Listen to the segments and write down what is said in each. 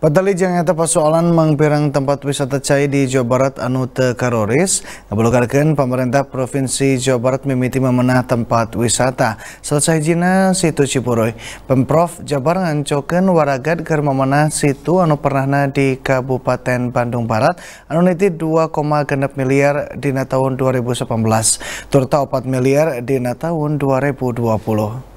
Petali nyata persoalan mengpirang tempat wisata cai di Jawa Barat anu Te karoris, ngabelukarkeun pemerintah Provinsi Jawa Barat mimiti memenah tempat wisata. Selesai jina situ Cipuroy, Pemprov Jabar ngancokeun warga keur memenah situ anu pernahna di Kabupaten Bandung Barat anu niti 2,6 miliar dina tahun 2018, turta 4 miliar dina tahun 2020.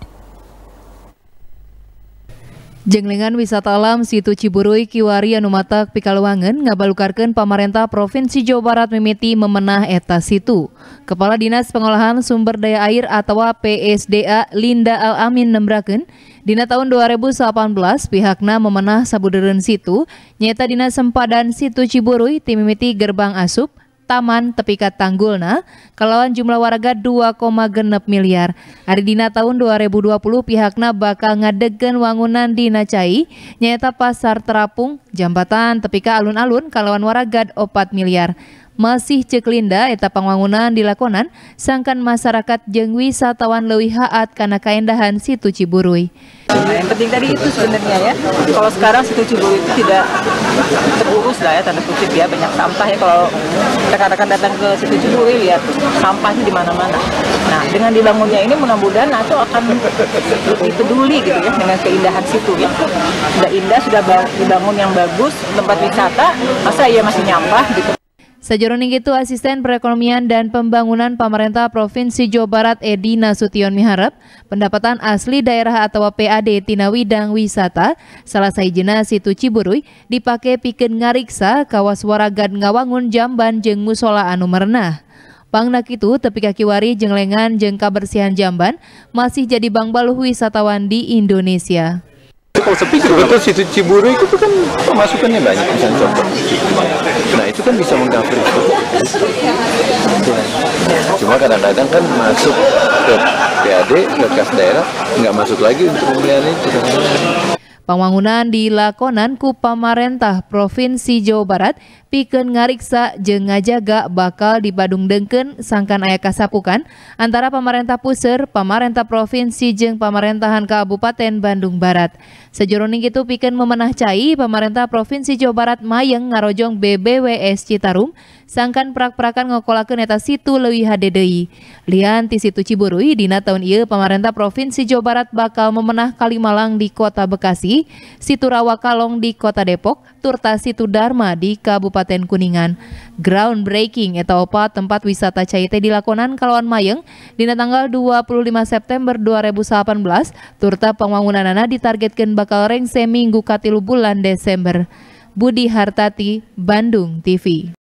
Jenglingan wisata alam situ Ciburui Kiwari Anumatak matak Pikaluangan pemerintah pemerintah Provinsi Jawa Barat mimiti memenah eta situ. Kepala Dinas Pengolahan Sumber Daya Air atau PSDA Linda Al Amin nembraken, dina tahun 2018 pihaknya memenah sabuduran situ nyata Dinas Sempadan situ Ciburui timimiti gerbang asup Taman Tepikat Tanggulna kelawan jumlah warga 2,6 miliar. Hari dina tahun 2020 pihakna bakal ngadegen wangunan dina cai nyata pasar terapung jambatan tepika alun-alun kelawan warga 4 miliar masih ceklinda eta pembangunan dilakonan sangkan masyarakat jeng wisatawan leuwih haat karena kaendahan situ Ciburuy. Nah, yang penting tadi itu sebenarnya ya. Kalau sekarang situ Ciburuy itu tidak terurus lah ya tanda kutip ya banyak sampah ya kalau rekan-rekan datang ke situ Ciburuy lihat sampahnya di mana-mana. Nah, dengan dibangunnya ini mudah-mudahan itu akan lebih peduli gitu ya dengan keindahan situ ya. Sudah indah, sudah dibangun yang bagus, tempat wisata, masa ia masih nyampah gitu. Sajaroni itu Asisten Perekonomian dan Pembangunan Pemerintah Provinsi Jawa Barat Edi Nasution miharap pendapatan asli daerah atau PAD Tina Widang Wisata salah saijina situ Ciburui dipakai piken ngariksa waragan ngawangun jamban jeng musola anu merenah. Pangnak itu tepi kaki wari jeng lengan jeng kabersihan jamban masih jadi bangbaluh wisatawan di Indonesia kalau oh, sepi betul situ Ciburu itu kan pemasukannya banyak bisa contoh nah itu kan bisa mengcover itu ya, cuma kadang-kadang kan masuk ke PAD ke kas daerah nggak masuk lagi untuk pembelian itu Pembangunan di lakonan Kupamarentah Provinsi Jawa Barat Piken ngariksa jeng ngajaga bakal di dipadung dengken sangkan ayah kasapukan antara pemerintah pusir, pemerintah provinsi jeng pemerintahan Kabupaten Bandung Barat. Sejuruning itu Piken memenah cai pemerintah Provinsi Jawa Barat mayeng ngarojong BBWS Citarum sangkan prak-prakan ngokolakeun eta situ lewi deui. Lian di situ Ciburui dina tahun iya pemerintah Provinsi Jawa Barat bakal memenah Kalimalang di Kota Bekasi Situ Siturawa Kalong di Kota Depok, Turta Dharma di Kabupaten Kuningan. Groundbreaking atau apa tempat wisata Caite di Lakonan Kalawan Mayeng di tanggal 25 September 2018, Turta pembangunan anak ditargetkan bakal reng seminggu katilu bulan Desember. Budi Hartati, Bandung TV.